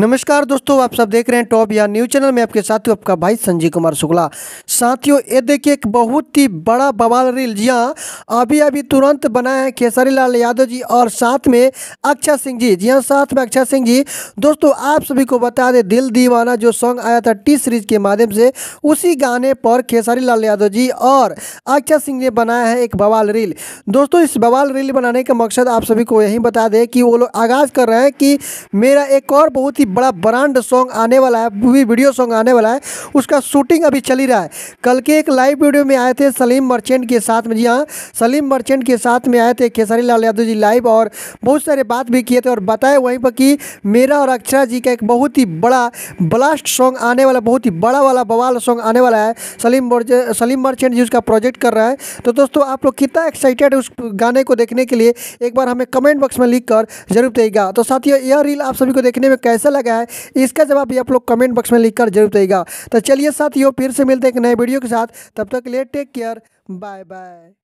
नमस्कार दोस्तों आप सब देख रहे हैं टॉप या न्यूज चैनल में आपके साथियों आपका भाई संजय कुमार शुक्ला साथियों ये देखिए एक बहुत ही बड़ा बवाल रील जी हाँ अभी अभी तुरंत बनाए है खेसारी लाल यादव जी और साथ में अक्षय सिंह जी जी हाँ साथ में अक्षय सिंह जी दोस्तों आप सभी को बता दें दिल दीवाना जो सॉन्ग आया था टी सीरीज के माध्यम से उसी गाने पर खेसारी लाल यादव जी और अक्षय सिंह ने बनाया है एक बवाल रील दोस्तों इस बवाल रील बनाने का मकसद आप सभी को यही बता दें कि वो लोग आगाज़ कर रहे हैं कि मेरा एक और बहुत ही बड़ा ब्रांड सॉन्ग आने वाला है मूवी वीडियो सॉन्ग आने वाला है उसका शूटिंग अभी चल ही रहा है कल के एक लाइव वीडियो में आए थे सलीम मर्चेंट के साथ में जी हाँ सलीम मर्चेंट के साथ में आए थे खेसारी लाल यादव जी लाइव और बहुत सारे बात भी किए थे और बताए वहीं पर कि मेरा और अक्षरा जी का एक बहुत ही बड़ा ब्लास्ट सॉन्ग आने वाला बहुत ही बड़ा वाला बवाल सॉन्ग आने वाला है सलीम सलीम मर्चेंट जी उसका प्रोजेक्ट कर रहा है तो दोस्तों आप लोग कितना एक्साइटेड उस गाने को देखने के लिए एक बार हमें कमेंट बॉक्स में लिख जरूर देगा तो साथियों यह रील आप सभी को देखने में कैसा लगा है इसका जवाब भी आप लोग कमेंट बॉक्स में लिखकर जरूर देगा तो चलिए साथियों फिर से मिलते हैं एक नए वीडियो के साथ तब तक के लिए टेक केयर बाय बाय